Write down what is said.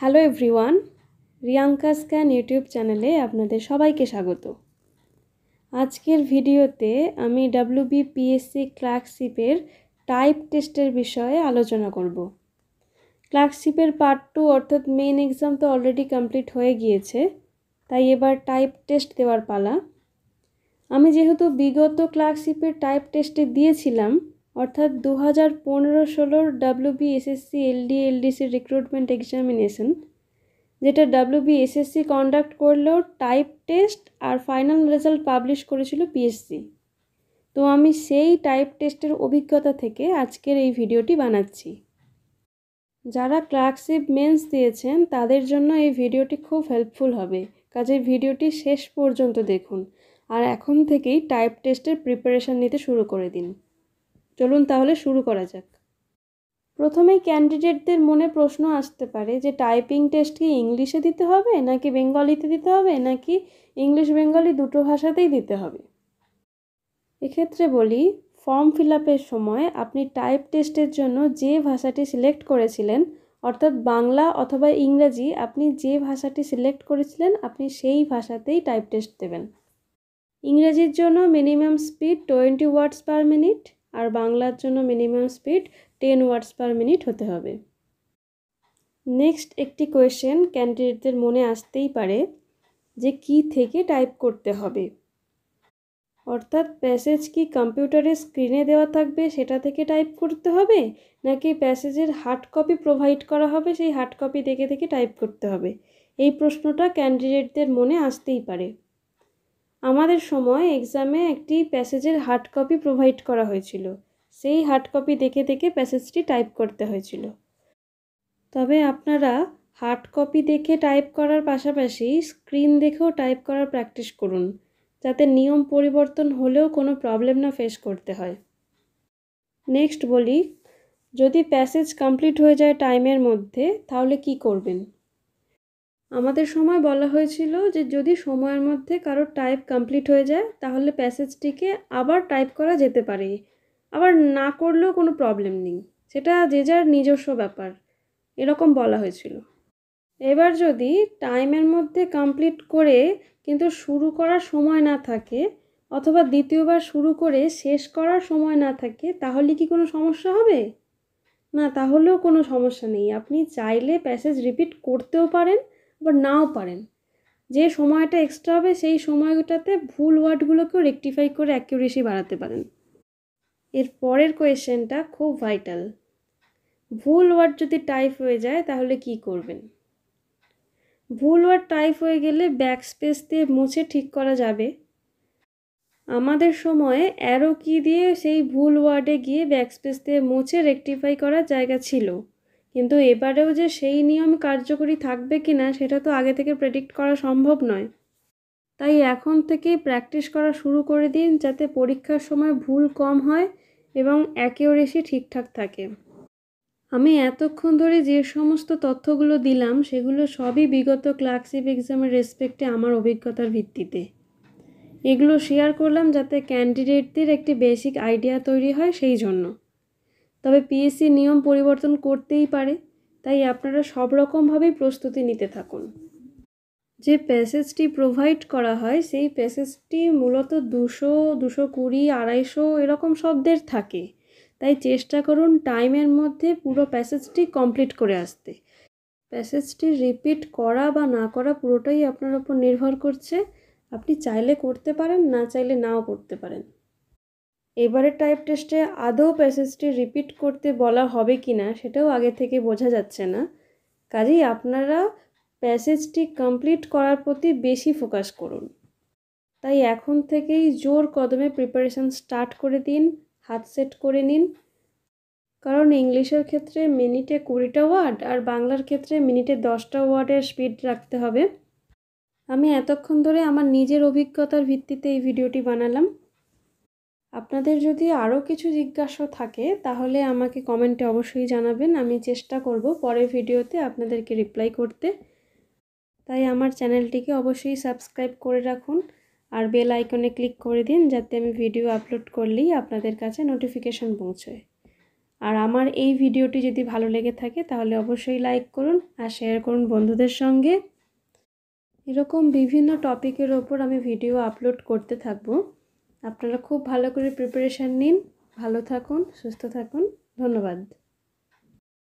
hello everyone Riyanka scan YouTube চ্যানেলে আপনাদের সবাইকে স্বাগত আজকের ভিডিওতে আমি ডাব্লিউবিপিএসসি ক্লার্কশিপের টাইপ টেস্টের বিষয়ে আলোচনা করব ক্লার্কশিপের পার্ট টু অর্থাৎ মেইন এক্সাম তো অলরেডি কমপ্লিট হয়ে গিয়েছে তাই এবার টাইপ টেস্ট দেওয়ার পালা আমি যেহেতু বিগত ক্লার্কশিপের টাইপ টেস্টে দিয়েছিলাম অর্থাৎ দু হাজার পনেরো ষোলোর WB SSC LD LDC recruitment examination যেটা ডাব্লিউবি এসএসসি কন্ডাক্ট করলেও টাইপ টেস্ট আর ফাইনাল রেজাল্ট পাবলিশ করেছিল পিএসসি তো আমি সেই টাইপ টেস্টের অভিজ্ঞতা থেকে আজকের এই ভিডিওটি বানাচ্ছি যারা ক্লার্কশিপ মেন্স দিয়েছেন তাদের জন্য এই ভিডিওটি খুব হেল্পফুল হবে কাজে ভিডিওটি শেষ পর্যন্ত দেখুন আর এখন থেকেই টাইপ টেস্টের প্রিপারেশান নিতে শুরু করে দিন চলুন তাহলে শুরু করা যাক প্রথমেই ক্যান্ডিডেটদের মনে প্রশ্ন আসতে পারে যে টাইপিং টেস্ট কি ইংলিশে দিতে হবে নাকি বেঙ্গলিতে দিতে হবে নাকি ইংলিশ বেঙ্গলি দুটো ভাষাতেই দিতে হবে এক্ষেত্রে বলি ফর্ম ফিল আপের সময় আপনি টাইপ টেস্টের জন্য যে ভাষাটি সিলেক্ট করেছিলেন অর্থাৎ বাংলা অথবা ইংরেজি আপনি যে ভাষাটি সিলেক্ট করেছিলেন আপনি সেই ভাষাতেই টাইপ টেস্ট দেবেন ইংরেজির জন্য minimum speed twenty words per minute আর বাংলার জন্য minimum speed ten words per minute হতে হবে নেক্সট একটি কোয়েশ্চেন ক্যান্ডিডেটদের মনে আসতেই পারে যে কি থেকে টাইপ করতে হবে অর্থাৎ প্যাসেজ কি কম্পিউটারের স্ক্রিনে দেওয়া থাকবে সেটা থেকে টাইপ করতে হবে নাকি প্যাসেজের হার্ড কপি প্রোভাইড করা হবে সেই হার্ড কপি দেখে দেখে টাইপ করতে হবে এই প্রশ্নটা ক্যান্ডিডেটদের মনে আসতেই পারে আমাদের সময় এক্সামে একটি প্যাসেজের হার্ড কপি প্রোভাইড করা হয়েছিল সেই হার্ড কপি দেখে দেখে প্যাসেজটি টাইপ করতে হয়েছিল তবে আপনারা হার্ড কপি দেখে টাইপ করার পাশাপাশি স্ক্রিন দেখেও টাইপ করার প্র্যাকটিস করুন যাতে নিয়ম পরিবর্তন হলেও কোনো প্রবলেম না ফেস করতে হয় নেক্সট বলি যদি প্যাসেজ কমপ্লিট হয়ে যায় টাইমের মধ্যে তাহলে কি করবেন আমাদের সময় বলা হয়েছিল যে যদি সময়ের মধ্যে কারোর টাইপ কমপ্লিট হয়ে যায় তাহলে প্যাসেজটিকে আবার টাইপ করা যেতে পারে আবার না করলেও কোনো প্রবলেম নেই সেটা যে যার নিজস্ব ব্যাপার এরকম বলা হয়েছিল এবার যদি টাইমের মধ্যে কমপ্লিট করে কিন্তু শুরু করার সময় না থাকে অথবা দ্বিতীয়বার শুরু করে শেষ করার সময় না থাকে তাহলে কি কোনো সমস্যা হবে না তাহলেও কোনো সমস্যা নেই আপনি চাইলে প্যাসেজ রিপিট করতেও পারেন বা নাও পারেন যে সময়টা এক্সট্রা হবে সেই সময়টাতে ভুল ওয়ার্ডগুলোকেও রেকটিফাই করে অ্যাকিউরেসি বাড়াতে পারেন এর পরের কোয়েশ্চেনটা খুব ভাইটাল ভুল ওয়ার্ড যদি টাইপ হয়ে যায় তাহলে কি করবেন ভুল ওয়ার্ড টাইপ হয়ে গেলে ব্যাক স্পেস দিয়ে মুছে ঠিক করা যাবে আমাদের সময়ে অ্যারো কি দিয়ে সেই ভুল ওয়ার্ডে গিয়ে ব্যাক স্পেস দিয়ে মুছে রেকটিফাই করার জায়গা ছিল কিন্তু এবারেও যে সেই নিয়ম কার্যকরী থাকবে কি না সেটা তো আগে থেকে প্রেডিক্ট করা সম্ভব নয় তাই এখন থেকেই প্র্যাকটিস করা শুরু করে দিন যাতে পরীক্ষার সময় ভুল কম হয় এবং অ্যাকিউরেসি ঠিকঠাক থাকে আমি এতক্ষণ ধরে যে সমস্ত তথ্যগুলো দিলাম সেগুলো সবই বিগত ক্লার্কশিপ এক্সামের রেসপেক্টে আমার অভিজ্ঞতার ভিত্তিতে এগুলো শেয়ার করলাম যাতে ক্যান্ডিডেটদের একটি বেসিক আইডিয়া তৈরি হয় সেই জন্য তবে পিএসসি নিয়ম পরিবর্তন করতেই পারে তাই আপনারা সব রকমভাবেই প্রস্তুতি নিতে থাকুন যে প্যাসেজটি প্রোভাইড করা হয় সেই প্যাসেজটি মূলত দুশো দুশো কুড়ি আড়াইশো এরকম শব্দের থাকে তাই চেষ্টা করুন টাইমের মধ্যে পুরো প্যাসেজটি কমপ্লিট করে আসতে প্যাসেজটি রিপিট করা বা না করা পুরোটাই আপনার ওপর নির্ভর করছে আপনি চাইলে করতে পারেন না চাইলে নাও করতে পারেন এবারের টাইপ টেস্টে আদৌ প্যাসেজটি রিপিট করতে বলা হবে কি না সেটাও আগে থেকে বোঝা যাচ্ছে না কাজেই আপনারা প্যাসেজটি কমপ্লিট করার প্রতি বেশি ফোকাস করুন তাই এখন থেকেই জোর কদমে প্রিপারেশান স্টার্ট করে দিন হাত সেট করে নিন কারণ ইংলিশের ক্ষেত্রে মিনিটে কুড়িটা ওয়ার্ড আর বাংলার ক্ষেত্রে মিনিটে দশটা ওয়ার্ডের স্পিড রাখতে হবে আমি এতক্ষণ ধরে আমার নিজের অভিজ্ঞতার ভিত্তিতে এই ভিডিওটি বানালাম আপনাদের যদি আরও কিছু জিজ্ঞাসা থাকে তাহলে আমাকে কমেন্টে অবশ্যই জানাবেন আমি চেষ্টা করব পরের ভিডিওতে আপনাদেরকে রিপ্লাই করতে তাই আমার চ্যানেলটিকে অবশ্যই সাবস্ক্রাইব করে রাখুন আর বেল আইকনে ক্লিক করে দিন যাতে আমি ভিডিও আপলোড করলেই আপনাদের কাছে নোটিফিকেশন পৌঁছয় আর আমার এই ভিডিওটি যদি ভালো লেগে থাকে তাহলে অবশ্যই লাইক করুন আর শেয়ার করুন বন্ধুদের সঙ্গে এরকম বিভিন্ন টপিকের ওপর আমি ভিডিও আপলোড করতে থাকবো আপনারা খুব ভালো করে প্রিপারেশান নিন ভালো থাকুন সুস্থ থাকুন ধন্যবাদ